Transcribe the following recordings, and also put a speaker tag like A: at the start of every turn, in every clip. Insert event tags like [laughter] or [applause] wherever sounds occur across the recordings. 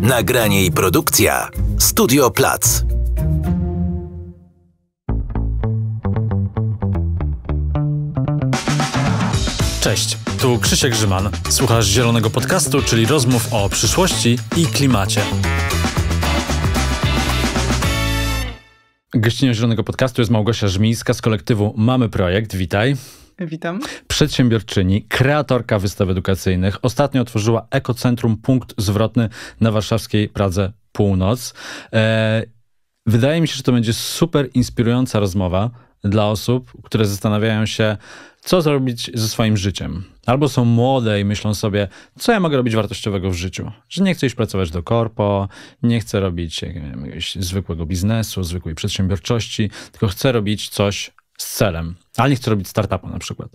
A: Nagranie i produkcja Studio Plac. Cześć, tu Krzysiek Grzyman. Słuchasz Zielonego Podcastu, czyli rozmów o przyszłości i klimacie. Gościnią Zielonego Podcastu jest Małgosia Żmińska z kolektywu Mamy Projekt. Witaj. Witam. Przedsiębiorczyni, kreatorka wystaw edukacyjnych. Ostatnio otworzyła Ekocentrum Punkt Zwrotny na warszawskiej Pradze Północ. E, wydaje mi się, że to będzie super inspirująca rozmowa dla osób, które zastanawiają się, co zrobić ze swoim życiem. Albo są młode i myślą sobie, co ja mogę robić wartościowego w życiu. Że nie chcę już pracować do korpo, nie chcę robić nie wiem, jakiegoś zwykłego biznesu, zwykłej przedsiębiorczości, tylko chcę robić coś z celem, ale nie chcę robić startupu na przykład.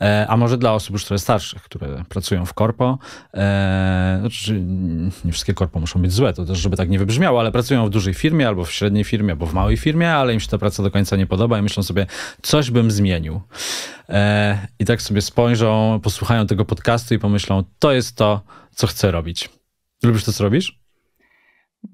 A: E, a może dla osób już trochę starszych, które pracują w korpo, e, znaczy, nie wszystkie korpo muszą być złe, to też żeby tak nie wybrzmiało, ale pracują w dużej firmie, albo w średniej firmie, albo w małej firmie, ale im się ta praca do końca nie podoba i myślą sobie, coś bym zmienił. E, I tak sobie spojrzą, posłuchają tego podcastu i pomyślą, to jest to, co chcę robić. Lubisz to, co robisz?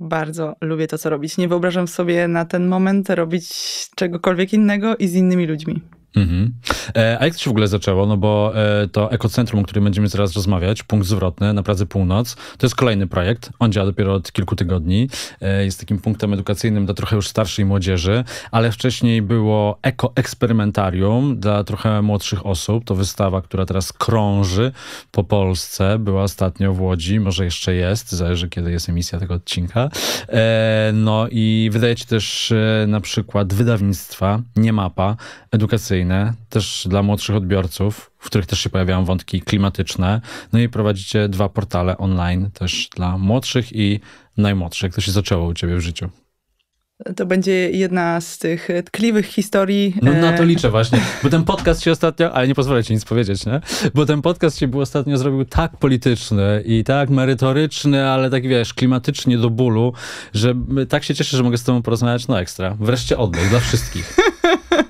B: bardzo lubię to, co robić. Nie wyobrażam sobie na ten moment robić czegokolwiek innego i z innymi ludźmi.
A: Mhm. E, a jak to się w ogóle zaczęło? No bo e, to ekocentrum, o którym będziemy zaraz rozmawiać, punkt zwrotny na Pradze Północ, to jest kolejny projekt. On działa dopiero od kilku tygodni. E, jest takim punktem edukacyjnym dla trochę już starszej młodzieży, ale wcześniej było ekoeksperymentarium dla trochę młodszych osób. To wystawa, która teraz krąży po Polsce. Była ostatnio w Łodzi, może jeszcze jest, zależy kiedy jest emisja tego odcinka. No i wydajecie też na przykład wydawnictwa nie mapa edukacyjne edukacyjne, też dla młodszych odbiorców, w których też się pojawiają wątki klimatyczne. No i prowadzicie dwa portale online też dla młodszych i najmłodszych. To się zaczęło u ciebie w życiu.
B: To będzie jedna z tych tkliwych historii. No na no to e, liczę
A: właśnie, bo ten podcast się ostatnio, ale nie pozwolę ci nic powiedzieć, nie? Bo ten podcast się był ostatnio zrobił tak polityczny i tak merytoryczny, ale tak wiesz, klimatycznie do bólu, że tak się cieszę, że mogę z tobą porozmawiać, no ekstra. Wreszcie oddech dla wszystkich. [laughs]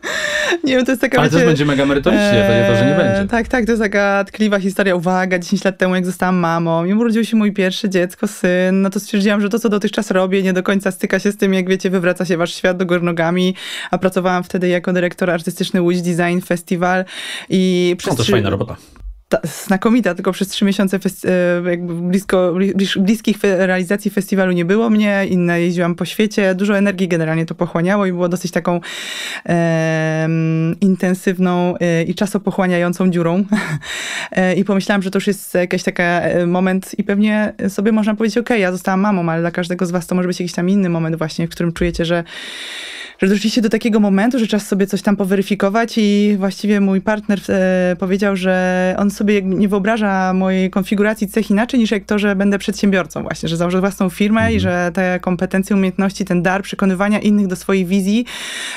B: nie wiem, to jest taka... Ale wiecie, też będzie mega merytorycznie, to nie to, że nie e, będzie. Tak, tak, to jest taka tkliwa historia. Uwaga, 10 lat temu, jak zostałam mamą i urodził się mój pierwszy dziecko, syn, no to stwierdziłam, że to, co dotychczas robię, nie do końca styka się z tym, jak wiecie, wywraca się wasz świat do gór nogami, a pracowałam wtedy jako dyrektor artystyczny Łódź Design Festival i... Przez no, to trzy... fajna robota ta, znakomita, tylko przez trzy miesiące e, jakby blisko, blis, bliskich realizacji festiwalu nie było mnie, inne jeździłam po świecie, dużo energii generalnie to pochłaniało i było dosyć taką e, intensywną e, i czasopochłaniającą dziurą. [laughs] E, I pomyślałam, że to już jest jakiś taki e, moment i pewnie sobie można powiedzieć, ok, ja zostałam mamą, ale dla każdego z was to może być jakiś tam inny moment właśnie, w którym czujecie, że że doszliście do takiego momentu, że czas sobie coś tam poweryfikować i właściwie mój partner e, powiedział, że on sobie nie wyobraża mojej konfiguracji cech inaczej niż jak to, że będę przedsiębiorcą właśnie, że założę własną firmę mhm. i że te kompetencje, umiejętności, ten dar przekonywania innych do swojej wizji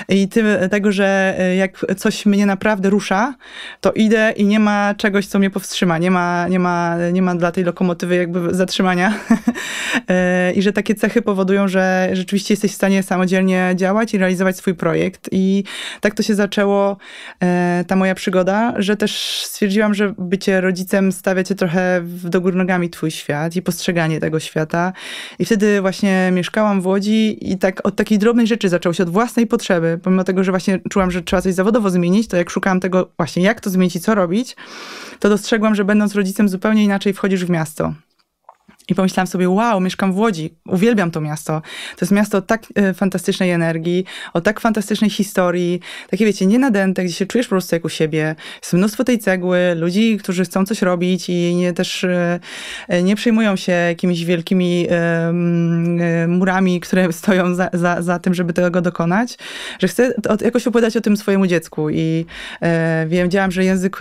B: i tym, tego, że e, jak coś mnie naprawdę rusza, to idę i nie ma czegoś, co mnie powstrzyma. Nie ma, nie ma, nie ma dla tej lokomotywy jakby zatrzymania. [laughs] E, I że takie cechy powodują, że rzeczywiście jesteś w stanie samodzielnie działać i realizować swój projekt. I tak to się zaczęło, e, ta moja przygoda, że też stwierdziłam, że bycie rodzicem stawia cię trochę w, do góry nogami twój świat i postrzeganie tego świata. I wtedy właśnie mieszkałam w Łodzi i tak od takiej drobnej rzeczy zaczęło się, od własnej potrzeby. Pomimo tego, że właśnie czułam, że trzeba coś zawodowo zmienić, to jak szukałam tego właśnie, jak to zmienić i co robić, to dostrzegłam, że będąc rodzicem zupełnie inaczej wchodzisz w miasto. I pomyślałam sobie, wow, mieszkam w Łodzi, uwielbiam to miasto. To jest miasto o tak e, fantastycznej energii, o tak fantastycznej historii, takie wiecie, nienadęte, gdzie się czujesz po prostu jak u siebie. Jest mnóstwo tej cegły, ludzi, którzy chcą coś robić i nie, też e, e, nie przejmują się jakimiś wielkimi murami, które [laughs] stoją za, za, za, tym, żeby tego dokonać. Że chcę jakoś opowiadać o tym swojemu dziecku i wiem, działam, że język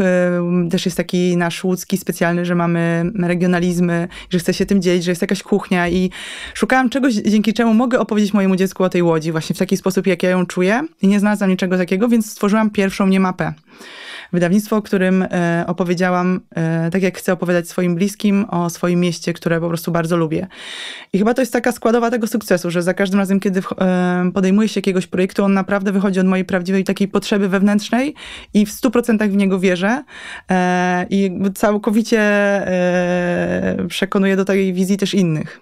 B: też jest taki nasz łódzki, specjalny, że mamy regionalizmy, że chcę się tym dzielić, że jest jakaś kuchnia i szukałam czegoś, dzięki czemu mogę opowiedzieć mojemu dziecku o tej łodzi właśnie w taki sposób, jak ja ją czuję i nie znalazłam niczego takiego, więc stworzyłam pierwszą niemapę. Wydawnictwo, o którym e, opowiedziałam, e, tak jak chcę opowiadać swoim bliskim o swoim mieście, które po prostu bardzo lubię. I chyba to jest taka składowa tego sukcesu, że za każdym razem, kiedy e, podejmuję się jakiegoś projektu, on naprawdę wychodzi od mojej prawdziwej takiej potrzeby wewnętrznej i w 100% w niego wierzę i całkowicie przekonuję do tej wizji też innych.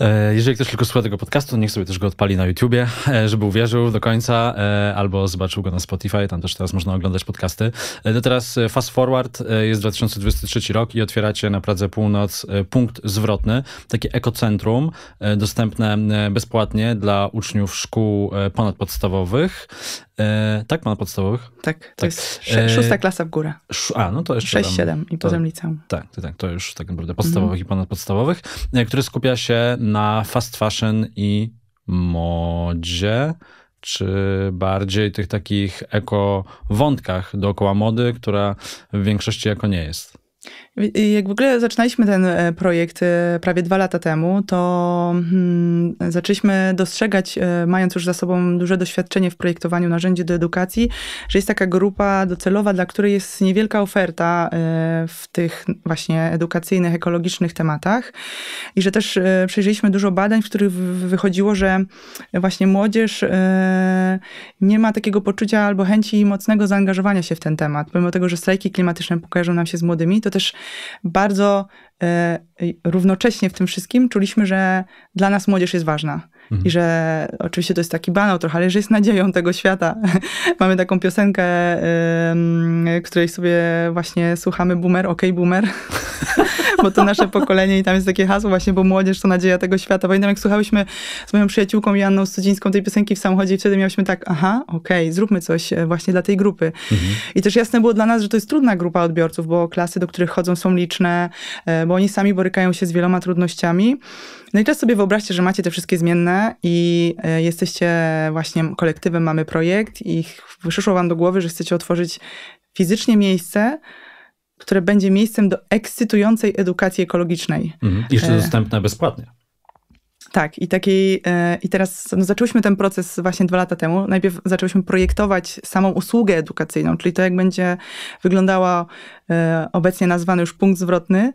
A: E, jeżeli ktoś tylko słucha tego podcastu, niech sobie też go odpali na YouTubie, e, żeby uwierzył do końca, e, albo zobaczył go na Spotify, tam też teraz można oglądać podcasty. No teraz fast forward, jest 2023 rok i otwieracie na Pradze Północ punkt zwrotny, takie ekocentrum dostępne bezpłatnie dla uczniów szkół ponadpodstawowych. E, tak, pana podstawowych? Tak, to tak. jest sz szósta klasa w górę. Sz a, no to jeszcze 6, 7 i to, potem liceum. Tak, tak, to już tak naprawdę podstawowych mm. i ponadpodstawowych, które skupia się na fast fashion i modzie, czy bardziej tych takich eko wątkach dookoła mody, która w większości jako nie jest?
B: Jak w ogóle zaczynaliśmy ten e, projekt e, prawie dwa lata temu, to hmm, zaczęliśmy dostrzegać, e, mając już za sobą duże doświadczenie w projektowaniu narzędzi do edukacji, że jest taka grupa docelowa, dla której jest niewielka oferta w tych właśnie edukacyjnych, ekologicznych tematach. I że też przejrzeliśmy dużo badań, w których wychodziło, że właśnie młodzież nie ma takiego poczucia albo chęci mocnego zaangażowania się w ten temat. Pomimo tego, że strajki klimatyczne pokażą nam się z młodymi, to też bardzo e, równocześnie w tym wszystkim czuliśmy, że dla nas młodzież jest ważna. Mhm. I że oczywiście to jest taki banał trochę, ale że jest nadzieją tego świata. [laughs] Mamy taką piosenkę, której sobie właśnie słuchamy Boomer, OK Boomer. [laughs] bo to nasze pokolenie i tam jest takie hasło właśnie, bo młodzież to nadzieja tego świata. Pamiętam jak słuchałyśmy z moją przyjaciółką Janną Studzińską tej piosenki w samochodzie i wtedy miałyśmy tak, aha, okej, okay, zróbmy coś e, właśnie dla tej grupy. Mhm. I też jasne było dla nas, że to jest trudna grupa odbiorców, bo klasy, do których chodzą są liczne, e, bo oni sami borykają się z wieloma trudnościami. No i teraz sobie wyobraźcie, że macie te wszystkie zmienne i e, jesteście właśnie kolektywem, mamy projekt i przyszło wam do głowy, że chcecie otworzyć fizycznie miejsce, które będzie miejscem do ekscytującej edukacji ekologicznej.
A: Mhm. Jeszcze e, dostępne bezpłatnie.
B: Tak, i takiej, e, i teraz no, zaczęłyśmy ten proces właśnie dwa lata temu. Najpierw zaczęłyśmy projektować samą usługę edukacyjną, czyli to, jak będzie wyglądała e, obecnie nazwany już punkt zwrotny.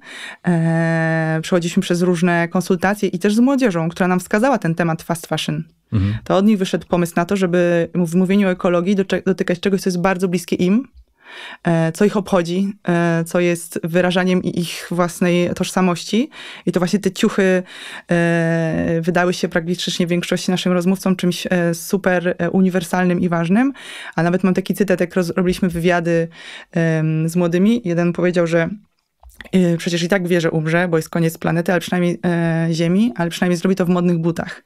B: E, przechodziliśmy przez różne konsultacje i też z młodzieżą, która nam wskazała ten temat fast fashion. Mhm. To od nich wyszedł pomysł na to, żeby w mówieniu o ekologii dotykać czegoś, co jest bardzo bliskie im, E, co ich obchodzi, e, co jest wyrażaniem ich własnej tożsamości. I to właśnie te ciuchy e, wydały się praktycznie większości naszym rozmówcom czymś super uniwersalnym i ważnym. A nawet mam taki cytat, jak robiliśmy wywiady z młodymi. Jeden powiedział, że Przecież i tak wie, że umrze, bo jest koniec planety, ale przynajmniej Ziemi, ale przynajmniej zrobi to w modnych butach.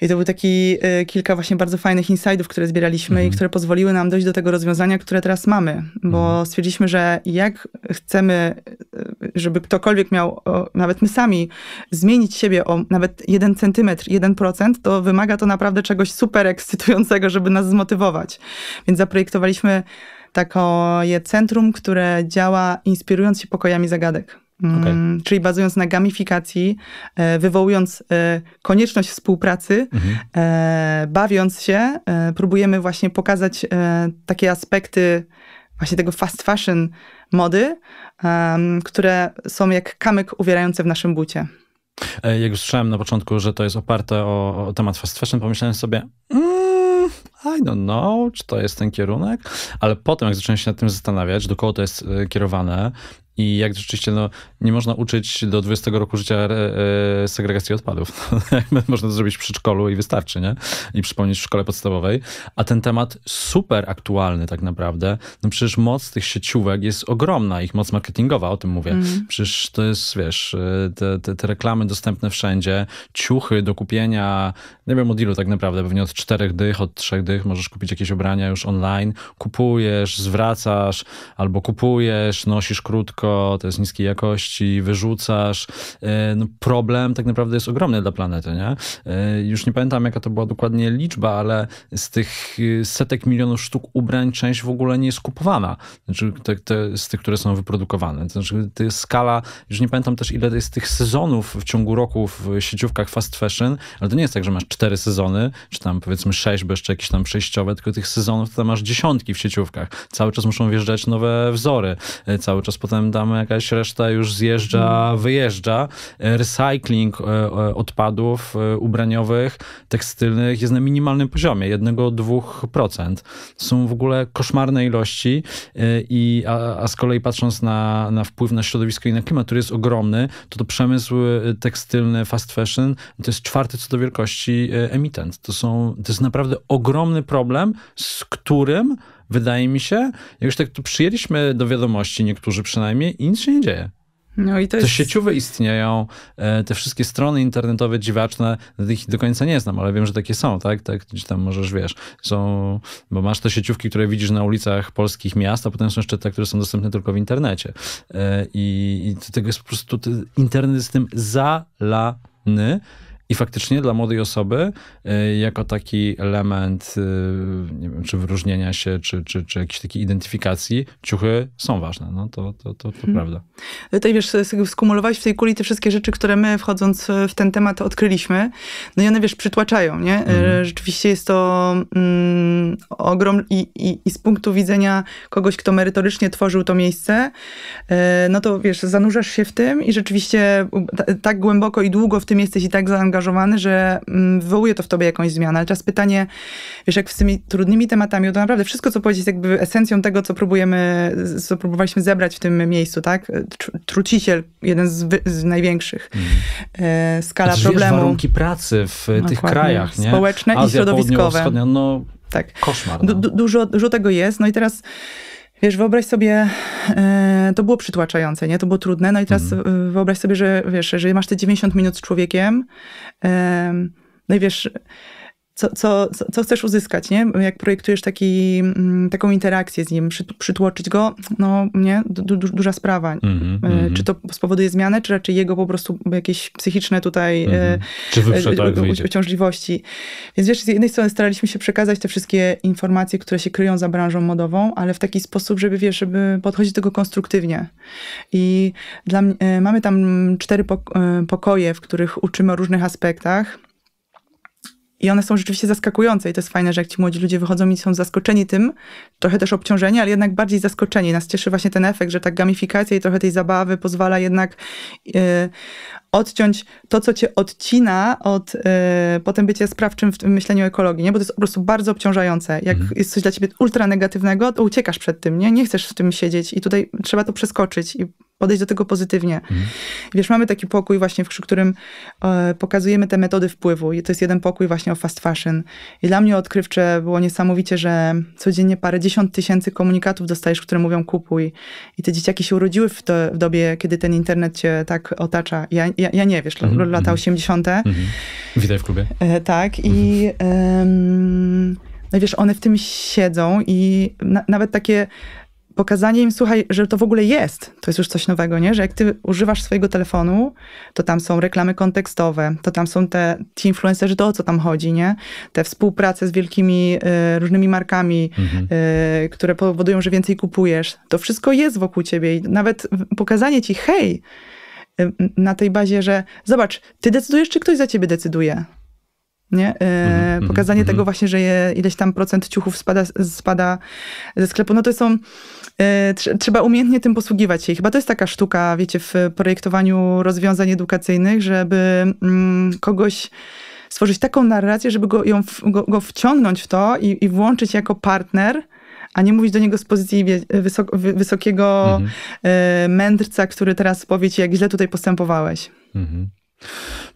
B: I to był taki y, kilka właśnie bardzo fajnych insightów, które zbieraliśmy mhm. i które pozwoliły nam dojść do tego rozwiązania, które teraz mamy, bo mhm. stwierdziliśmy, że jak chcemy, y, y, żeby ktokolwiek miał, o, nawet my sami, zmienić siebie o nawet jeden centymetr, jeden procent, to wymaga to naprawdę czegoś super ekscytującego, żeby nas zmotywować. Więc zaprojektowaliśmy takie centrum, które działa inspirując się pokojami zagadek. Okay. Mm, czyli bazując na gamifikacji, e, wywołując e, konieczność współpracy, mhm. E, bawiąc się, próbujemy właśnie pokazać takie aspekty właśnie tego fast fashion mody, które są jak kamyk uwierający w naszym bucie.
A: Jak już słyszałem na początku, że to jest oparte o, o temat fast fashion, pomyślałem sobie, mm, I don't know, czy to jest ten kierunek, ale potem jak zacząłem się nad tym zastanawiać, do kogo to jest kierowane, i jak rzeczywiście no, nie można uczyć do 20 roku życia e, e segregacji odpadów. [laughs] można to zrobić w przedszkolu i wystarczy, nie? I przypomnieć w szkole podstawowej. A ten temat super aktualny tak naprawdę. No przecież moc tych sieciówek jest ogromna, ich moc marketingowa, o tym mówię. Mm. Przecież to jest, wiesz, e, te, te, te, reklamy dostępne wszędzie, ciuchy do kupienia, nie wiem od ilu tak naprawdę, pewnie od czterech dych, od trzech dych możesz kupić jakieś ubrania już online. Kupujesz, zwracasz, albo kupujesz, nosisz krótko, to jest niskiej jakości, wyrzucasz. E, no problem tak naprawdę jest ogromny dla planety, nie? E, już nie pamiętam, jaka to była dokładnie liczba, ale z tych y, setek milionów sztuk ubrań część w ogóle nie jest kupowana. Znaczy te, te, z tych, które są wyprodukowane. Znaczy to jest skala, już nie pamiętam też ile jest tych sezonów w ciągu roku w sieciówkach fast fashion, ale to nie jest tak, że masz cztery sezony, czy tam powiedzmy sześć, bo jeszcze jakieś tam przejściowe, tylko tych sezonów to masz dziesiątki w sieciówkach. Cały czas muszą wjeżdżać nowe wzory. E, cały czas potem tam tam jakaś reszta już zjeżdża, mhm. wyjeżdża. Recycling e, e, odpadów e, ubraniowych, tekstylnych jest na minimalnym poziomie, 1-2%. Są w ogóle koszmarne ilości, i, a, a z kolei patrząc na, na wpływ na środowisko i na klimat, który jest ogromny, to to przemysł tekstylny, fast fashion, to jest czwarty co do wielkości emitent. To, są, to jest naprawdę ogromny problem, z którym wydaje mi się, jak już tak to przyjęliśmy do wiadomości, niektórzy przynajmniej, i nic się nie dzieje. No i to jest... Te sieciowe istnieją, e, te wszystkie strony internetowe dziwaczne, ich do końca nie znam, ale wiem, że takie są, tak? tak? Gdzie tam możesz, wiesz, są, bo masz te sieciówki, które widzisz na ulicach polskich miast, a potem są jeszcze te, które są dostępne tylko w internecie. E, I, i tego jest po prostu, internet jest tym zalany, i faktycznie dla młodej osoby, y, jako taki element, y, nie wiem, czy wyróżnienia się, czy, czy, czy jakiejś takiej identyfikacji, ciuchy są ważne. No to, to, to, to hmm. prawda.
B: No Tutaj wiesz, skumulowałeś w tej kuli te wszystkie rzeczy, które my wchodząc y, w ten temat odkryliśmy. No i one wiesz, przytłaczają, nie? Hmm. Rzeczywiście jest to mm, ogrom i, i, i, z punktu widzenia kogoś, kto merytorycznie tworzył to miejsce, no to wiesz, zanurzasz się w tym i rzeczywiście tak głęboko i długo w tym jesteś i tak zaangażowany, zaangażowany, że mm, wywołuje to w tobie jakąś zmianę. Ale teraz pytanie, wiesz, jak z tymi trudnymi tematami, to naprawdę wszystko, co powiedzieć, jest jakby esencją tego, co próbujemy, co próbowaliśmy zebrać w tym miejscu, tak? Truciciel, jeden z, z największych. Mhm. E, skala znaczy, problemu. warunki pracy
A: w Dokładnie. tych krajach, nie? Społeczne Azja, i środowiskowe. No, tak. Koszmar.
B: No. Du dużo, dużo tego jest. No i teraz Wiesz, wyobraź sobie, e, to było przytłaczające, nie? To było trudne. No i teraz mhm. e, wyobraź sobie, że wiesz, że masz te 90 minut z człowiekiem, e, no i wiesz, co, co, co chcesz uzyskać, nie? Jak projektujesz taki, mm, taką interakcję z nim, przytłoczyć go, no nie? Du, du, duża sprawa. Mm -hmm. Czy to spowoduje zmianę, czy raczej jego po prostu jakieś psychiczne tutaj mm -hmm. czy e, tak uciążliwości. Więc wiesz, z jednej strony staraliśmy się przekazać te wszystkie informacje, które się kryją za branżą modową, ale w taki sposób, żeby wiesz, żeby podchodzić do tego konstruktywnie. I dla, mamy tam cztery pokoje, w których uczymy o różnych aspektach. I one są rzeczywiście zaskakujące i to jest fajne, że jak ci młodzi ludzie wychodzą i są zaskoczeni tym, trochę też obciążeni, ale jednak bardziej zaskoczeni. Nas cieszy właśnie ten efekt, że ta gamifikacja i trochę tej zabawy pozwala jednak yy, odciąć to, co cię odcina od y, potem bycia sprawczym w tym myśleniu ekologii, nie? Bo to jest po prostu bardzo obciążające. Jak mhm. jest coś dla ciebie ultra negatywnego, to uciekasz przed tym, nie? Nie chcesz w tym siedzieć i tutaj trzeba to przeskoczyć i podejść do tego pozytywnie. Mhm. Wiesz, mamy taki pokój właśnie, w którym y, pokazujemy te metody wpływu i to jest jeden pokój właśnie o fast fashion. I dla mnie odkrywcze było niesamowicie, że codziennie parę dziesiąt tysięcy komunikatów dostajesz, które mówią kupuj. I te dzieciaki się urodziły w, w dobie, kiedy ten internet cię tak otacza. Ja, ja, ja nie, wiesz, mm -hmm. lata 80. Mm -hmm. Witaj w klubie. E, tak, i mm -hmm. no wiesz, one w tym siedzą i na, nawet takie pokazanie im, słuchaj, że to w ogóle jest, to jest już coś nowego, nie? Że jak ty używasz swojego telefonu, to tam są reklamy kontekstowe, to tam są te, ci influencerzy, to o co tam chodzi, nie? Te współprace z wielkimi y, różnymi markami, e, mhm. y, które powodują, że więcej kupujesz. To wszystko jest wokół ciebie i nawet pokazanie ci, hej, Y, na tej bazie, że zobacz, ty decydujesz, czy ktoś za ciebie decyduje. Nie? Mm -hmm, pokazanie mm -hmm. tego właśnie, że je, ileś tam procent ciuchów spada, spada ze sklepu, no to są, y, trzeba umiejętnie tym posługiwać się. I chyba to jest taka sztuka, wiecie, w projektowaniu rozwiązań edukacyjnych, żeby mm, kogoś stworzyć taką narrację, żeby go, ją, go, go wciągnąć w to i, i włączyć jako partner, a nie mówić do niego z pozycji wysok wysokiego mhm. E, mędrca, który teraz powie ci, jak źle tutaj postępowałeś.
A: Mhm.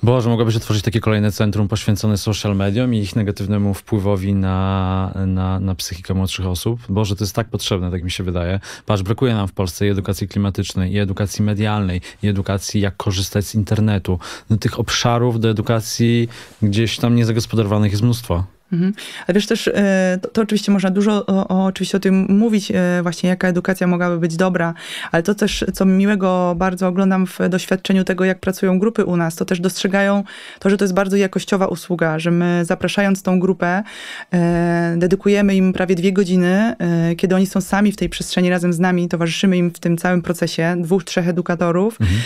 A: Boże, mogłabyś otworzyć takie kolejne centrum poświęcone social mediom i ich negatywnemu wpływowi na, na, na psychikę młodszych osób. Boże, to jest tak potrzebne, tak mi się wydaje. Patrz, brakuje nam w Polsce i edukacji klimatycznej, i edukacji medialnej, i edukacji jak korzystać z internetu. No, tych obszarów do edukacji gdzieś tam niezagospodarowanych jest mnóstwo.
B: Ale mhm. A wiesz też, e, to, to, oczywiście można dużo o, o, oczywiście o tym mówić, e, właśnie jaka edukacja mogłaby być dobra, ale to też, co miłego bardzo oglądam w doświadczeniu tego, jak pracują grupy u nas, to też dostrzegają to, że to jest bardzo jakościowa usługa, że my zapraszając tą grupę, e, dedykujemy im prawie dwie godziny, kiedy oni są sami w tej przestrzeni razem z nami, towarzyszymy im w tym całym procesie, dwóch, trzech edukatorów, mhm.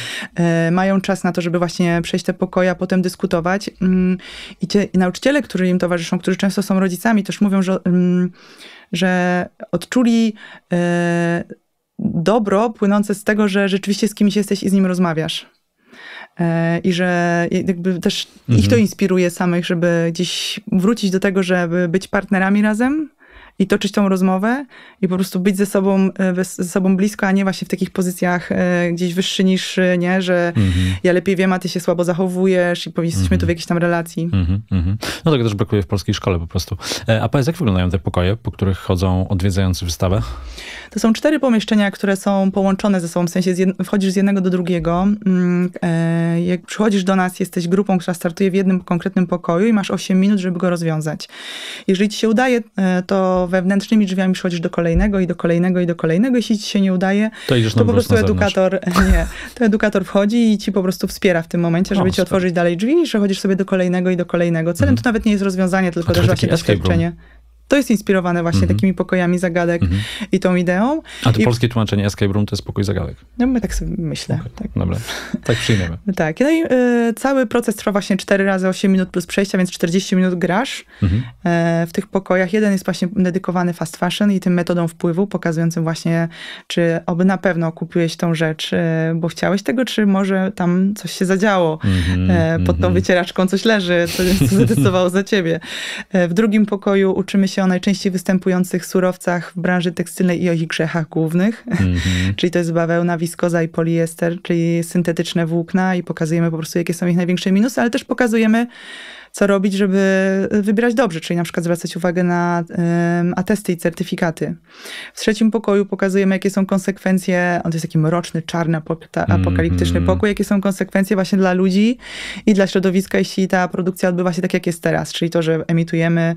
B: mają czas na to, żeby właśnie przejść te pokoje, a potem dyskutować. Mm, I, ci, i nauczyciele, którzy im towarzyszą, którzy często są rodzicami, też mówią, że, mm, że odczuli e, dobro płynące z tego, że rzeczywiście z kimś jesteś i z nim rozmawiasz. E, I że jakby też mhm. ich to mhm. inspiruje samych, żeby gdzieś wrócić do tego, żeby być partnerami razem, i toczyć tą rozmowę i po prostu być ze sobą, e, ze sobą blisko, a nie właśnie w takich pozycjach e, gdzieś wyższy niż, e, nie, że mhm. ja lepiej wiem, a ty się słabo zachowujesz i powinniśmy mm tu w mhm. jakiejś tam relacji.
A: Mhm, no tego tak też brakuje w polskiej szkole po prostu. A powiedz, jak wyglądają te pokoje, po których chodzą odwiedzający wystawę?
B: To są cztery pomieszczenia, które są połączone ze sobą, w sensie jed- wchodzisz z jednego do drugiego. Mm, jak przychodzisz do nas, jesteś grupą, która startuje w jednym konkretnym pokoju i masz 8 minut, żeby go rozwiązać. Jeżeli ci się udaje, to wewnętrznymi drzwiami przychodzisz do kolejnego i do kolejnego i do kolejnego. Jeśli ci się nie udaje,
A: to, to po prostu edukator,
B: [laughs] nie, to edukator wchodzi i ci po prostu wspiera w tym momencie, żeby o, ci otworzyć dalej drzwi i przechodzisz sobie do kolejnego i do kolejnego. Celem mhm. to nawet nie jest rozwiązanie, tylko też właśnie doświadczenie. Room to jest inspirowane właśnie mm -hmm. takimi pokojami zagadek mm -hmm. i tą ideą. A to I...
A: polskie tłumaczenie Escape Room to jest pokój zagadek?
B: No my tak sobie myślę. Okay. Tak.
A: Dobra, tak przyjmiemy.
B: [laughs] tak, no i y, cały proces trwa właśnie 4 razy 8 minut plus przejścia, więc 40 minut grasz mm -hmm. y, w tych pokojach. Jeden jest właśnie dedykowany fast fashion i tym metodą wpływu, pokazującym właśnie, czy oby na pewno kupiłeś tą rzecz, y, bo chciałeś tego, czy może tam coś się zadziało. E, mhm, pod tą mhm. wycieraczką coś leży, co, co zdecydowało za ciebie. w drugim pokoju uczymy się się o najczęściej występujących surowcach w branży tekstylnej i o ich grzechach głównych, mm-hmm. [laughs] czyli to jest bawełna, wiskoza i poliester, czyli syntetyczne włókna i pokazujemy po prostu, jakie są ich największe minusy, ale też pokazujemy, co robić, żeby wybierać dobrze, czyli na przykład zwracać uwagę na um, atesty i certyfikaty. W trzecim pokoju pokazujemy, jakie są konsekwencje, on to jest taki mroczny, czarny, mhm. apokaliptyczny mm-hmm. pokój, jakie są konsekwencje właśnie dla ludzi i dla środowiska, jeśli ta produkcja odbywa się tak, jak jest teraz, czyli to, że emitujemy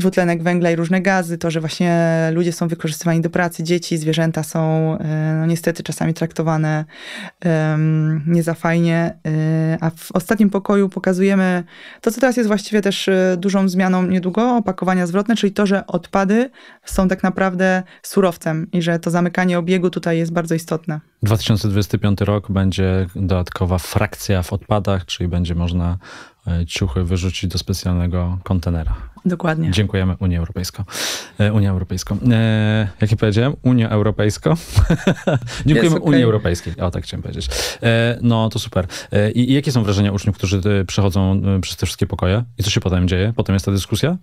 B: dwutlenek węgla i różne gazy, to, że właśnie ludzie są wykorzystywani do pracy, dzieci, zwierzęta są e, no, niestety czasami traktowane um, nie za fajnie. E, a w ostatnim pokoju pokazujemy to, co teraz jest właściwie też e, dużą zmianą niedługo, opakowania zwrotne, czyli to, że odpady są tak naprawdę surowcem i że to zamykanie obiegu tutaj jest bardzo istotne.
A: 2025 rok będzie dodatkowa frakcja w odpadach, czyli będzie można E, ciuchy wyrzucić do specjalnego kontenera. Dokładnie. Dziękujemy Unii Europejską. E, Unia Europejską. E, jak powiedziałem? Unia Europejską. [laughs] Dziękujemy okay. Unii Europejskiej. O, tak chciałem powiedzieć. E, no, to super. E, I jakie są wrażenia uczniów, którzy e, przechodzą przez te wszystkie pokoje? I co się potem dzieje? Potem jest ta dyskusja?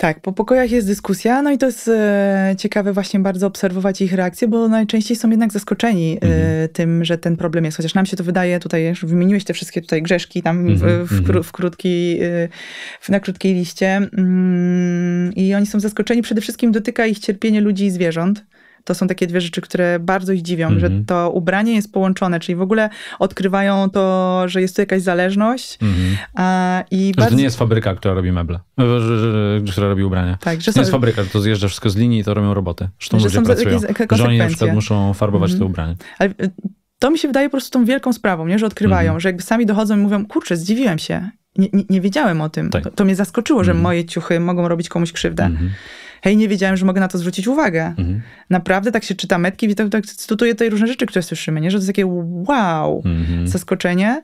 A: Tak,
B: po pokojach jest dyskusja, no i to jest e, ciekawe właśnie bardzo obserwować ich reakcje, bo najczęściej są jednak zaskoczeni mm -hmm. e, mhm. tym, że ten problem jest. Chociaż nam się to wydaje, tutaj już wymieniłeś te wszystkie tutaj grzeszki tam w, mhm, w, mhm. w, krótki, w, e, na krótkiej liście mm, i oni są zaskoczeni. Przede wszystkim dotyka ich cierpienie ludzi i zwierząt. To są takie dwie rzeczy, które bardzo ich dziwią, mm -hmm. że mhm. to ubranie jest połączone, czyli w ogóle odkrywają to, że jest tu jakaś zależność. Mm -hmm. A, i bardzo... Że to nie
A: jest fabryka, która robi meble, że, która robi ubrania. Tak, że są... Nie jest fabryka, że to zjeżdża wszystko z linii i to robią roboty. Zresztą że ludzie są pracują. Że oni na przykład muszą farbować mm -hmm. te mhm. ubranie.
B: Ale y, to mi się wydaje po prostu tą wielką sprawą, nie? że odkrywają, mhm. że jakby sami dochodzą i mówią, kurczę, zdziwiłem się. Nie, nie, nie wiedziałem o tym. Tak. To, to, mnie zaskoczyło, że moje ciuchy mogą robić komuś krzywdę hej, nie wiedziałem, że mogę na to zwrócić uwagę. Mhm. Naprawdę tak się czyta metki i tak, tak cytuję tutaj różne rzeczy, które słyszymy, nie? Że to jest takie wow, mhm. zaskoczenie.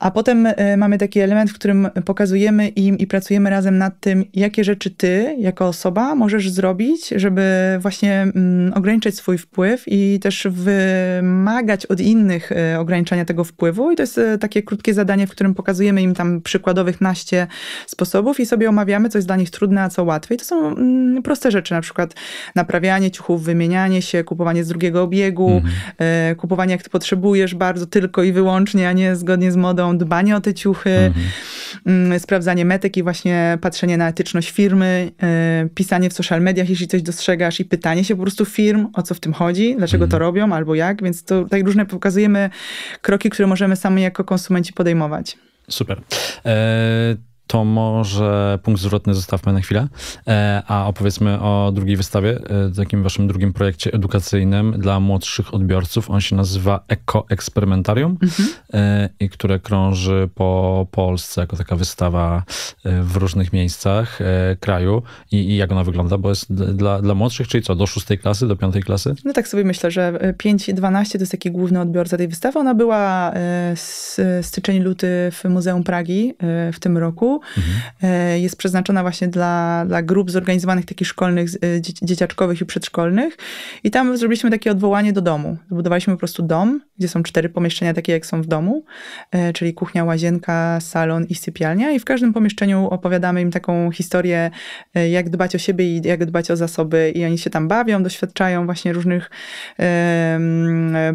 B: A potem y, mamy taki element, w którym pokazujemy im i pracujemy razem nad tym, jakie rzeczy ty, jako osoba, możesz zrobić, żeby właśnie mm, ograniczyć swój wpływ i też wymagać od innych y, ograniczania tego wpływu. I to jest y, takie krótkie zadanie, w którym pokazujemy im tam przykładowych naście sposobów i sobie omawiamy, co jest dla nich trudne, a co łatwe. I to są mm, proste rzeczy, na przykład naprawianie ciuchów, wymienianie się, kupowanie z drugiego obiegu, mhm. kupowanie jak ty potrzebujesz bardzo, tylko i wyłącznie, a nie zgodnie z modą dbanie o te ciuchy, mhm. Mm, sprawdzanie metek i właśnie patrzenie na etyczność firmy, y, pisanie w social mediach, jeśli coś dostrzegasz i pytanie się po prostu firm, o co w tym chodzi, dlaczego mhm. to robią albo jak, więc to tak różne pokazujemy kroki, które możemy sami jako konsumenci podejmować.
A: Super. E, to może punkt zwrotny zostawmy na chwilę, e, a opowiedzmy o drugiej wystawie, e, takim waszym drugim projekcie edukacyjnym dla młodszych odbiorców. On się nazywa Eko Eksperymentarium mhm. E, i które krąży po Polsce jako taka wystawa w różnych miejscach kraju. I, i jak ona wygląda? Bo jest dla, dla młodszych, czyli co, do szóstej klasy, do piątej klasy?
B: No tak sobie myślę, że 5-12 to jest taki główny odbiorca tej wystawy. Ona była z styczeń-luty w Muzeum Pragi w tym roku. Mhm. E, jest przeznaczona właśnie dla, dla grup zorganizowanych takich szkolnych, e, dzieciaczkowych i przedszkolnych. I tam zrobiliśmy takie odwołanie do domu. Zbudowaliśmy po prostu dom, gdzie są cztery pomieszczenia takie, jak są w domu, e, czyli kuchnia, łazienka, salon i sypialnia. I w każdym pomieszczeniu opowiadamy im taką historię, jak dbać o siebie i jak dbać o zasoby. I oni się tam bawią, doświadczają właśnie różnych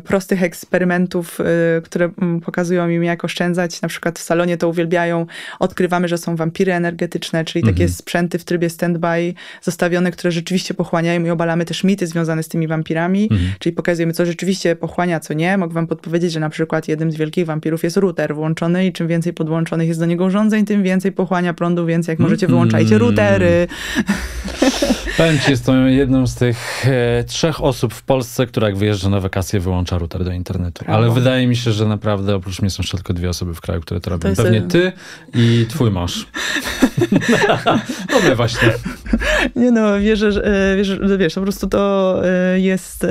B: prostych eksperymentów, które mm, pokazują im, jak oszczędzać. Na przykład w salonie to uwielbiają. Odkrywamy, że że są wampiry energetyczne, czyli takie mhm. sprzęty w trybie standby zostawione, które rzeczywiście pochłaniają i obalamy też mity związane z tymi wampirami, mhm. czyli pokazujemy, co rzeczywiście pochłania, co nie. Mogę wam podpowiedzieć, że na przykład jednym z wielkich wampirów jest router włączony i czym więcej podłączonych jest do niego urządzeń, tym więcej pochłania prądu, więc jak możecie mhm. wyłączajcie routery.
A: [laughs] ci, jest jedną z tych e, trzech osób w Polsce, która jak wyjeżdża na wakacje, wyłącza router do internetu. Ale no. wydaje mi się, że naprawdę oprócz mnie są jeszcze tylko dwie osoby w kraju, które to robią. To Pewnie e, ty i twój mąż. [laughs] no my właśnie.
B: Nie no, wierzę, e, wiesz, wiesz, po prostu to e, jest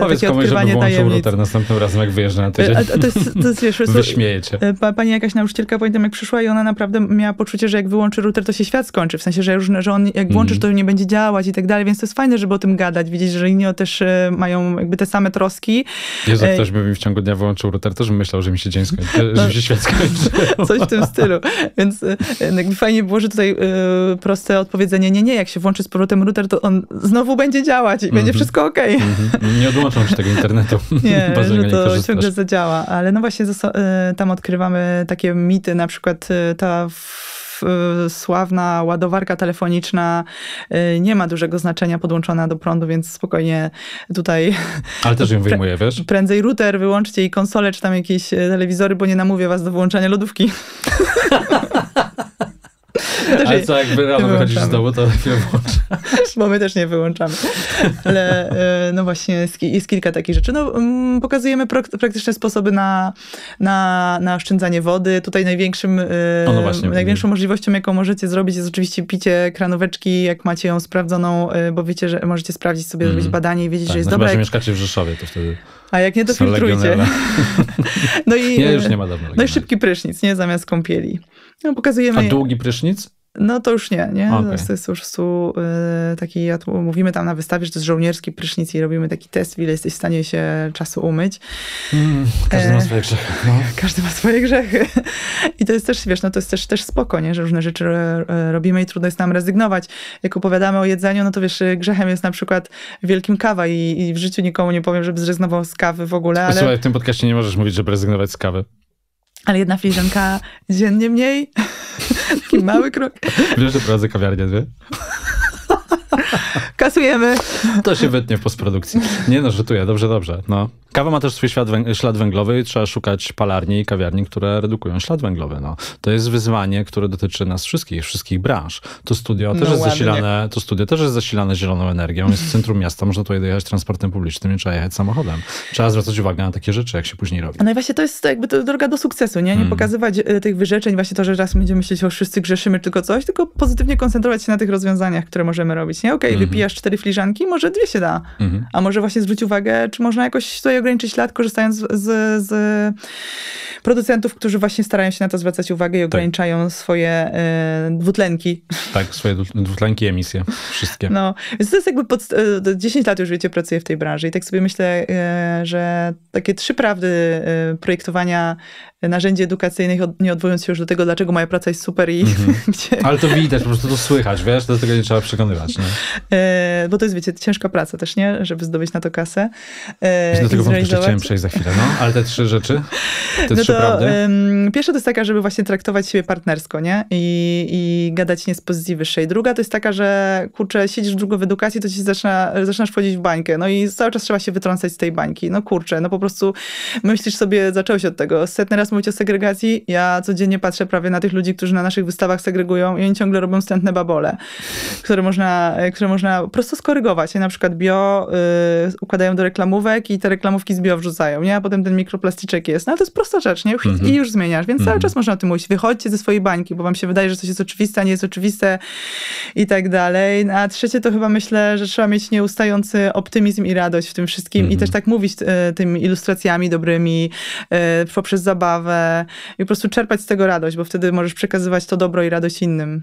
B: Powiedz takie komuś, odkrywanie żeby włączył tajemnic.
A: router następnym razem, jak wyjeżdża na tydzień. A, to jest, to jest, wiesz, Wyśmiejecie.
B: Pa, pani jakaś nauczycielka, pamiętam jak przyszła i ona naprawdę miała poczucie, że jak wyłączy router, to się świat skończy. W sensie, że, już, że on jak włączysz, mhm. to nie będzie działać i tak dalej, więc to jest fajne, żeby o tym gadać, widzieć, że inni też e, mają jakby te same troski. Jezu, e, ktoś
A: by mi w ciągu dnia wyłączył router, też bym myślał, że mi się dzień skończy, [laughs] no. że mi się świat skończy.
B: [laughs] Coś w tym stylu, więc e, jakby fajnie było, że tutaj y, proste odpowiedzenie, nie, nie, jak się włączy z powrotem router, to on znowu będzie działać i mm -hmm. będzie mhm. wszystko ok. Mm
A: -hmm. Nie odłączam się tego internetu. [laughs] Nie, Bardzo no że nie to korzystasz. ciągle
B: zadziała, ale no właśnie tam odkrywamy takie mity, na przykład ta Y, sławna ładowarka telefoniczna y, nie ma dużego znaczenia podłączona do prądu, więc spokojnie tutaj...
A: [laughs] Ale też ją wyjmuje, wiesz?
B: Prędzej router wyłączcie i konsolę, czy tam jakieś y, telewizory, bo nie namówię was do wyłączania lodówki. [laughs] Ale co, jak rano wychodzisz z domu, to chwilę [laughs] włączasz. Bo my też nie wyłączamy. Ale e, no właśnie jest, kilka takich rzeczy. No, mm, pokazujemy praktyczne sposoby na, na, na oszczędzanie wody. Tutaj największym, e, no największą możliwością, jaką możecie zrobić jest oczywiście picie kranóweczki, jak macie ją sprawdzoną, e, bo wiecie, że możecie sprawdzić sobie, mm. zrobić badanie i wiedzieć, tak, że jest no dobre. dobra. że
A: mieszkacie w Rzeszowie, to wtedy... A jak nie, to filtrujcie. [laughs] no i, nie, już nie ma dawno. No i
B: szybki prysznic, nie? Zamiast kąpieli. No, pokazujemy... A długi prysznic? No to już nie, nie? Okay. To jest po prostu y, taki, ja tu mówimy tam na wystawie, że to jest żołnierski prysznic i robimy taki test, ile jesteś w stanie się czasu umyć.
A: Mm, każdy e, ma swoje grzechy. No. [laughs]
B: Każdy ma swoje grzechy. I to jest też, wiesz, no to jest też, też spoko, nie? Że różne rzeczy e, e, robimy i trudno jest nam rezygnować. Jak opowiadamy o jedzeniu, no to wiesz, grzechem jest na przykład wielkim kawa i, i w życiu nikomu nie powiem, żeby zrezygnował z kawy w ogóle, ale... Słuchaj, w
A: tym podcaście nie możesz mówić, żeby rezygnować z kawy
B: ale jedna filiżanka dziennie mniej. [laughs] Taki mały krok.
A: Wiesz, że prowadzę kawiarnię, dwie?
B: Kasujemy. To się wytnie
A: w postprodukcji. Nie no, żartuję, dobrze, dobrze. No. Kawa ma też swój ślad węglowy i trzeba szukać palarni i kawiarni, które redukują ślad węglowy. No. To jest wyzwanie, które dotyczy nas wszystkich, wszystkich branż. To studio też, no jest, zasilane, to studio też jest zasilane zieloną energią, jest w centrum miasta, można tutaj dojechać transportem publicznym, nie trzeba jechać samochodem. Trzeba zwracać uwagę na takie rzeczy, jak się później robi.
B: No i właśnie to jest jakby to droga do sukcesu, nie? Nie hmm. pokazywać e, tych wyrzeczeń, właśnie to, że raz będziemy myśleć, o wszyscy grzeszymy, tylko coś, tylko pozytywnie koncentrować się na tych rozwiązaniach, które możemy robić, nie? Okej, okay, mm -hmm. wypijasz cztery filiżanki, może dwie się da. Mm -hmm. A może właśnie zwróć uwagę, czy można jakoś tutaj ograniczyć lat, korzystając z, z producentów, którzy właśnie starają się na to zwracać uwagę i tak. ograniczają tak. swoje y, dwutlenki.
A: Tak, swoje dwutlenki emisje. Wszystkie.
B: No, więc to jest jakby pod, 10 e, lat już, wiecie, pracuję w tej branży i tak sobie myślę, y, że takie trzy prawdy y, projektowania narzędzi edukacyjnych, nie odwołując się już do tego, dlaczego moja praca jest super i mhm. [laughs]
A: gdzie... Ale to widać, po prostu to słychać, wiesz, do tego nie trzeba przekonywać, nie?
B: bo to jest, wiecie, ciężka praca też, nie? Żeby zdobyć na to kasę. Yy, dlatego zrealizować. Chciałem przejść za chwilę, no.
A: Ale te trzy rzeczy, te [laughs] no trzy to, prawdy?
B: pierwsza to jest taka, żeby właśnie traktować siebie partnersko, nie? I, i gadać nie z pozycji wyższej. Druga to jest taka, że kurczę, siedzisz długo w edukacji, to ci zaczyna, zaczynasz wchodzić w bańkę, no i cały czas trzeba się wytrącać z tej bańki. No kurczę, no po prostu myślisz sobie, zacząłeś od tego. Setny raz mówić o segregacji, ja codziennie patrzę prawie na tych ludzi, którzy na naszych wystawach segregują i oni ciągle robią wstępne babole, które można, e, które można prosto skorygować. Ja na przykład bio y, układają do reklamówek i te reklamy kremówki z bio wrzucają, nie? A potem ten mikroplasticzek jest. No ale to jest prosta rzecz, nie? Mhm. I już zmieniasz, więc mhm. cały czas można o tym mówić. Wychodźcie ze swojej bańki, bo wam się wydaje, że coś jest oczywiste, a nie jest oczywiste i tak dalej. No, a trzecie to chyba myślę, że trzeba mieć nieustający optymizm i radość w tym wszystkim mhm. i też tak mówić e, tymi ilustracjami dobrymi, e, poprzez zabawę i po prostu czerpać z tego radość, bo wtedy możesz przekazywać to dobro i radość innym.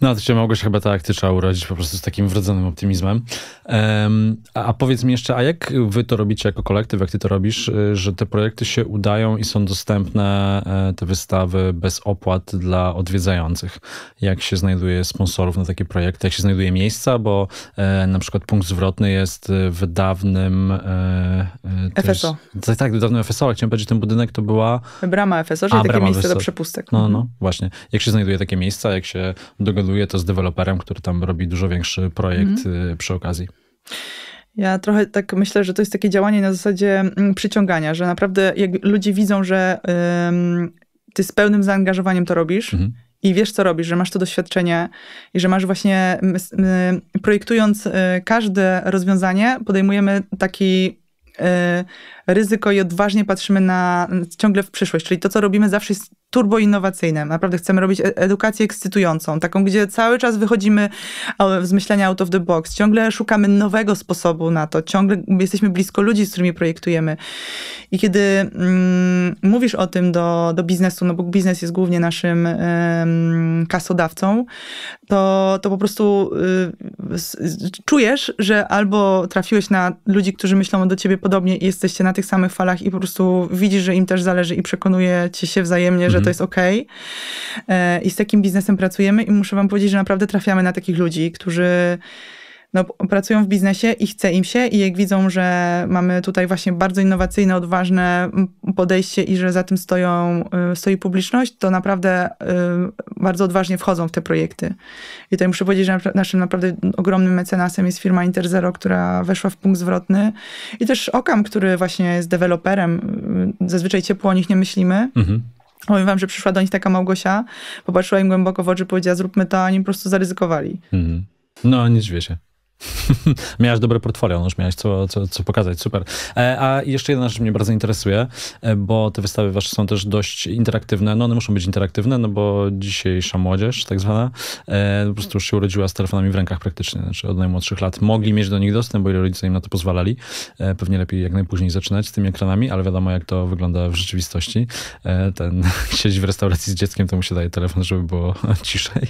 A: No, to się Małgosia chyba tak, ty trzeba urodzić po prostu z takim wrodzonym optymizmem. Um, a, a powiedz mi jeszcze, a jak wy to robicie jako kolega? kolektyw, jak ty to robisz, y, że te projekty się udają i są dostępne, e, te wystawy, bez opłat dla odwiedzających. Jak się znajduje sponsorów na takie projekty, jak się znajduje miejsca, bo e, na przykład punkt zwrotny jest e, w dawnym... FSO. Jest, tak, tak, w dawnym FSO, ale chciałem powiedzieć, że ten budynek to była...
B: Brama FSO, czyli A, takie miejsce FSO. do przepustek. No, mhm. no,
A: właśnie. Jak się znajduje takie miejsca, jak się dogaduje to z deweloperem, który tam robi dużo większy projekt mm przy okazji?
B: Ja trochę tak myślę, że to jest takie działanie na zasadzie mm, przyciągania, że naprawdę jak ludzie widzą, że ty z pełnym zaangażowaniem to robisz mhm. i wiesz, co robisz, że masz to doświadczenie i że masz właśnie, projektując y, każde rozwiązanie, podejmujemy taki e, ryzyko i odważnie patrzymy na ciągle w przyszłość. Czyli to, co robimy, zawsze jest turbo innowacyjne. Naprawdę chcemy robić e-, edukację ekscytującą, taką, gdzie cały czas wychodzimy z myślenia out of the box, ciągle szukamy nowego sposobu na to, ciągle jesteśmy blisko ludzi, z którymi projektujemy. I kiedy mm, mówisz o tym do, do biznesu, no bo biznes jest głównie naszym ym, kasodawcą, to, to po prostu y, czujesz, że albo trafiłeś na ludzi, którzy myślą do ciebie podobnie i jesteście na tych samych falach i po prostu widzisz, że im też zależy i przekonuje ci się wzajemnie, że Mhm. to jest ok. E, I z takim biznesem pracujemy i muszę wam powiedzieć, że naprawdę trafiamy na takich ludzi, którzy no, pracują w biznesie i chce im się i jak widzą, że mamy tutaj właśnie bardzo innowacyjne, odważne podejście i że za tym stoją, y, stoi publiczność, to naprawdę y, bardzo odważnie wchodzą w te projekty. I tutaj muszę powiedzieć, że naszym naprawdę ogromnym mecenasem jest firma Interzero, która weszła w punkt zwrotny i też Okam, który właśnie jest deweloperem. Y, zazwyczaj ciepło o nich nie myślimy. Mhm Powiem wam, że przyszła do nich taka Małgosia, popatrzyła im głęboko w oczy, powiedziała zróbmy to, a oni po prostu zaryzykowali.
A: Mm. No, nie dziwię się. [laughs] miałeś dobre portfolio, no już miałeś co, co, co pokazać, super. E, a jeszcze jedna rzecz mnie bardzo interesuje, e, bo te wystawy wasze są też dość interaktywne. No one muszą być interaktywne, no bo dzisiejsza młodzież, tak zwana, e, po prostu już się urodziła z telefonami w rękach praktycznie, znaczy od najmłodszych lat. Mogli mieć do nich dostęp, bo i rodzice im na to pozwalali. Pewnie lepiej jak najpóźniej zaczynać z tymi ekranami, ale wiadomo jak to wygląda w rzeczywistości. Ten [laughs] siedzieć w restauracji z dzieckiem, to mu się daje telefon, żeby było [laughs] ciszej.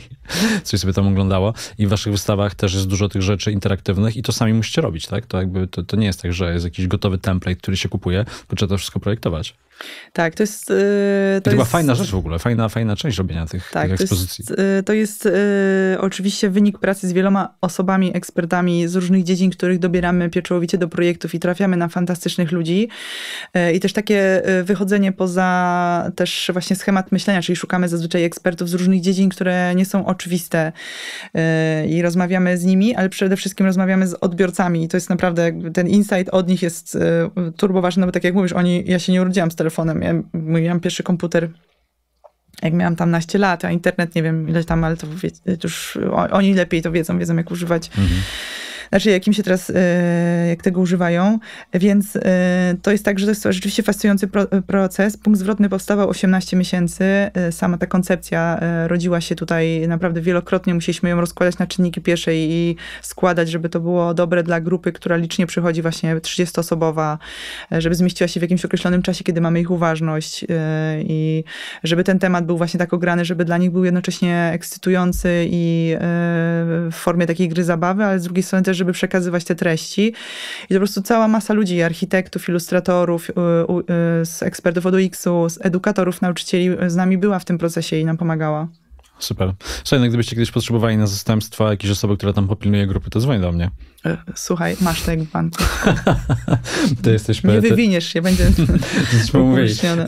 A: Coś sobie tam oglądało. I w waszych wystawach też jest dużo tych rzeczy interaktywnych i to sami musicie robić, tak? To jakby to, to nie jest tak, że jest jakiś gotowy template, który się kupuje, bo trzeba to wszystko projektować.
B: Tak, to jest... Yy, to, jest... była fajna rzecz w
A: ogóle, fajna, fajna część robienia tych, tak, tych ekspozycji.
B: To jest, yy, to jest yy, oczywiście wynik pracy z wieloma osobami, ekspertami z różnych dziedzin, których dobieramy pieczołowicie do projektów i trafiamy na fantastycznych ludzi. I też takie wychodzenie poza też właśnie schemat myślenia, czyli szukamy zazwyczaj ekspertów z różnych dziedzin, które nie są oczywiste i rozmawiamy z nimi, ale przede wszystkim wszystkim rozmawiamy z odbiorcami i to jest naprawdę, ten insight od nich jest e, turbo ważny, no bo tak jak mówisz, oni, ja się nie urodziłam z telefonem, ja miałam pierwszy komputer jak miałam tam naście lat, a internet nie wiem ile tam, ale to wie, już oni lepiej to wiedzą, wiedzą jak używać. Mhm znaczy jakim się teraz, e, jak tego używają, więc e, to jest tak, że to jest rzeczywiście fascynujący e, proces. Punkt zwrotny powstawał 18 miesięcy, sama ta koncepcja rodziła się tutaj naprawdę wielokrotnie, musieliśmy ją rozkładać na czynniki pierwsze i składać, żeby to było dobre dla grupy, która licznie przychodzi właśnie 30-osobowa, żeby zmieściła się w jakimś określonym czasie, kiedy mamy ich uważność i żeby ten temat był właśnie tak ograny, żeby dla nich był jednocześnie ekscytujący i w formie takiej gry zabawy, ale z drugiej strony też, żeby przekazywać te treści. I to po prostu cała masa ludzi, architektów, ilustratorów, y, y, z ekspertów od UX-u, z edukatorów, nauczycieli y, z nami była w tym procesie i nam pomagała.
A: Super. Słuchaj, no gdybyście kiedyś potrzebowali na zastępstwa jakiejś osoby, która tam popilnuje grupy, to dzwoń do mnie.
B: Słuchaj, masz tak jak w banku.
A: [laughs] to jesteśmy... Nie wywiniesz się, będzie [laughs]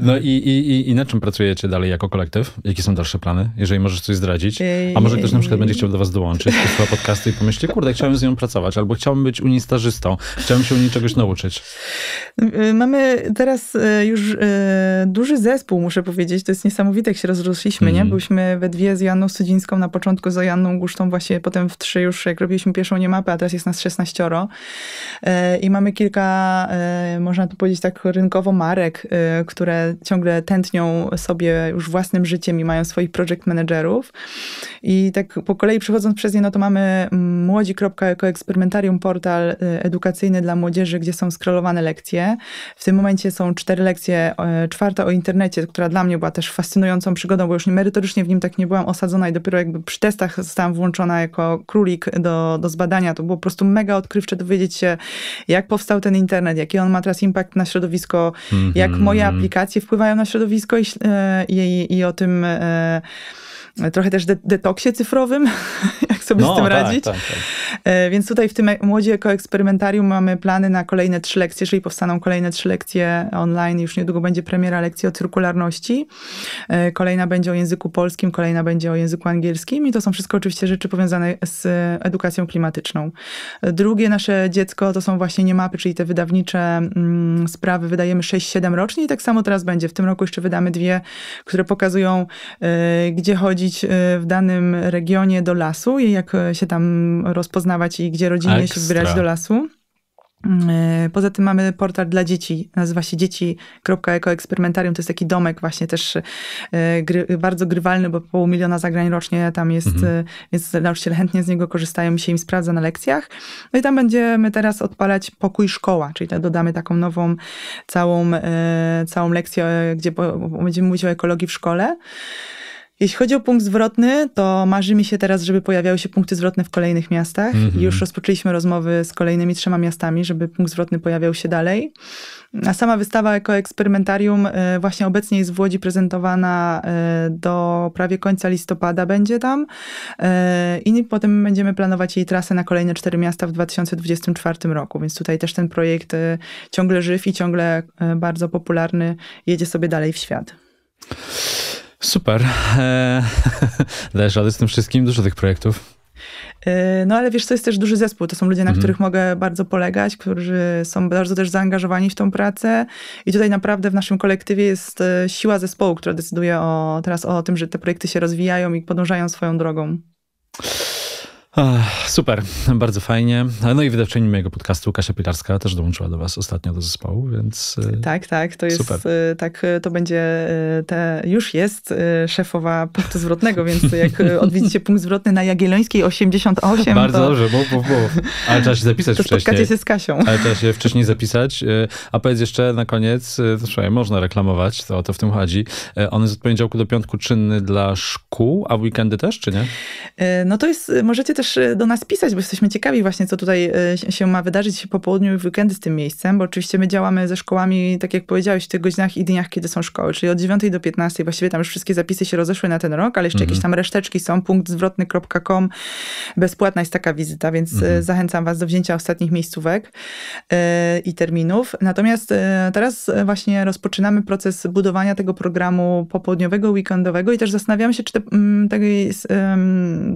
A: No i, i, i na czym pracujecie dalej jako kolektyw? Jakie są dalsze plany? Jeżeli możesz coś zdradzić. A może ktoś na przykład będzie chciał do was dołączyć, posłucha [laughs] podcastu i pomyśli, kurde, chciałem z nią pracować, albo chciałem być unistażystą, chciałem się u niej czegoś nauczyć.
B: Y, mamy teraz y, już y, duży zespół, muszę powiedzieć. To jest niesamowite, jak się rozrosliśmy, mm. nie? Byliśmy we dwie z Janną Studzińską na początku, za Janną Gusztą właśnie, potem w trzy już, jak robiliśmy pierwszą niemapę, a teraz jest nas 16 e, i mamy kilka, e, można to powiedzieć tak rynkowo, marek, e, które ciągle tętnią sobie już własnym życiem i mają swoich project managerów. I tak po kolei przechodząc przez nie, no to mamy eksperymentarium portal edukacyjny dla młodzieży, gdzie są skrolowane lekcje. W tym momencie są cztery lekcje, czwarta o internecie, która dla mnie była też fascynującą przygodą, bo już merytorycznie w nim tak nie byłam osadzona i dopiero jakby przy testach zostałam włączona jako królik do, do zbadania. To było po prostu mega odkrywcze dowiedzieć się, jak powstał ten internet, jaki on ma teraz impact na środowisko, mm -hmm. jak mhm, moje mhm. aplikacje wpływają na środowisko i, e, i, i o tym e, trochę też de detoksie cyfrowym, [laughs] jak jak sobie no, z tym tak, radzić. Tak, tak. E, więc tutaj w tym Młodzi Ekoeksperymentarium mamy plany na kolejne trzy lekcje, czyli powstaną kolejne trzy lekcje online. Już niedługo będzie premiera lekcji o cyrkularności. E, kolejna będzie o języku polskim, kolejna będzie o języku angielskim i to są wszystko oczywiście rzeczy powiązane z edukacją klimatyczną. E, drugie nasze dziecko to są właśnie nie mapy, czyli te wydawnicze mm, sprawy. Wydajemy 6-7 rocznie i tak samo teraz będzie. W tym roku jeszcze wydamy dwie, które pokazują, gdzie chodzić w danym regionie do lasu jak e, się tam rozpoznawać i gdzie rodzinnie Ekstra. się wybierać do lasu. Mm, e, poza tym mamy portal dla dzieci, nazywa się dzieci.ekoeksperymentarium. To jest taki domek właśnie też e, gry, bardzo grywalny, bo pół miliona zagrań rocznie tam jest, mhm. więc nauczyciele chętnie z niego korzystają, się im sprawdza na lekcjach. No i tam będziemy teraz odpalać pokój szkoła, czyli dodamy taką nową całą, całą lekcję, gdzie będziemy mówić o ekologii w szkole. Jeśli chodzi o punkt zwrotny, to marzy mi się teraz, żeby pojawiały się punkty zwrotne w kolejnych miastach. Mm Już rozpoczęliśmy rozmowy z kolejnymi trzema miastami, żeby punkt zwrotny pojawiał się dalej. A sama wystawa jako eksperymentarium y, właśnie obecnie jest w Łodzi prezentowana y, do prawie końca listopada będzie tam y, i potem będziemy planować jej trasę na kolejne cztery miasta w 2024 roku, więc tutaj też ten projekt ciągle żyw i ciągle bardzo popularny jedzie sobie dalej w świat.
A: Super. E, [laughs] dajesz radę z tym wszystkim, dużo tych projektów.
B: E, no ale wiesz, to jest też duży zespół. To są ludzie, na mhm. których mogę bardzo polegać, którzy są bardzo też zaangażowani w tą pracę. I tutaj naprawdę w naszym kolektywie jest e, siła zespołu, która decyduje o, teraz o tym, że te projekty się rozwijają i podążają swoją drogą
A: super, bardzo fajnie. No i wydawczyni mojego podcastu, Kasia Pilarska, też dołączyła do was ostatnio do zespołu, więc... E,
B: tak, tak, to jest, super. E, tak, e, to będzie, te, już jest szefowa punktu zwrotnego, więc jak odwiedzicie punkt zwrotny na Jagiellońskiej 88, Bardzo to, dobrze, bo,
A: bo, bo. Ale trzeba się zapisać to wcześniej. spotkacie się z Kasią. Ale trzeba się wcześniej zapisać. A powiedz jeszcze na koniec, no słuchaj, można reklamować, to o to w tym chodzi. On jest od poniedziałku do piątku czynny dla szkół, a weekendy też, czy nie?
B: No to jest, możecie też też e, do nas pisać, bo jesteśmy ciekawi właśnie, co tutaj e, się ma wydarzyć po południu i w weekendy z tym miejscem, bo oczywiście my działamy ze szkołami, tak jak powiedziałeś, w tych godzinach i dniach, kiedy są szkoły, czyli od 9 do 15. Właściwie tam już wszystkie zapisy się rozeszły na ten rok, ale jeszcze mhm. jakieś tam reszteczki są, punkt zwrotny.com, bezpłatna jest taka wizyta, więc e, mhm. zachęcam was do wzięcia ostatnich miejscówek i terminów. Natomiast teraz właśnie rozpoczynamy proces budowania tego programu popołudniowego, weekendowego i też zastanawiamy się, czy te, mm, tej,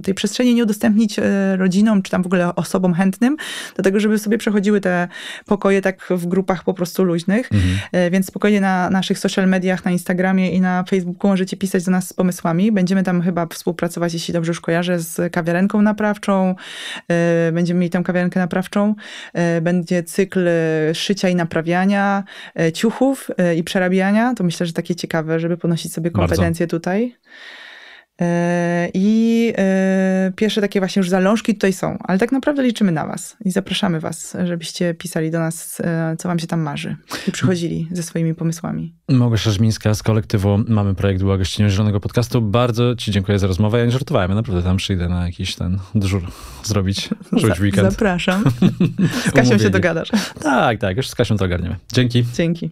B: tej przestrzeni nie udostępnić E, rodzinom, czy tam w ogóle osobom chętnym, do tego, żeby sobie przechodziły te pokoje tak w grupach po prostu luźnych. Mhm. E, więc spokojnie na naszych social mediach, na Instagramie i na Facebooku możecie pisać do nas z pomysłami. Będziemy tam chyba współpracować, jeśli dobrze już kojarzę, z kawiarenką naprawczą. E, będziemy mieli tam kawiarenkę naprawczą. Będzie cykl szycia i naprawiania ciuchów i przerabiania. To myślę, że takie ciekawe, żeby ponosić sobie kompetencje Bardzo. tutaj. Yy, I yy, pierwsze takie właśnie już zalążki tutaj są, ale tak naprawdę liczymy na Was i zapraszamy Was, żebyście pisali do nas, yy, co Wam się tam marzy i przychodzili ze swoimi pomysłami.
A: Małgosia Szarzmińska z kolektywu Mamy Projekt była gościnią Zielonego Podcastu. Bardzo Ci dziękuję za rozmowę. Ja nie żartowałem, ja naprawdę tam przyjdę na jakiś ten dyżur zrobić, [laughs] zrobić weekend. Zapraszam. [laughs] z Kasią się dogadasz. Tak, tak, już z Kasią to ogarniemy. Dzięki. Dzięki.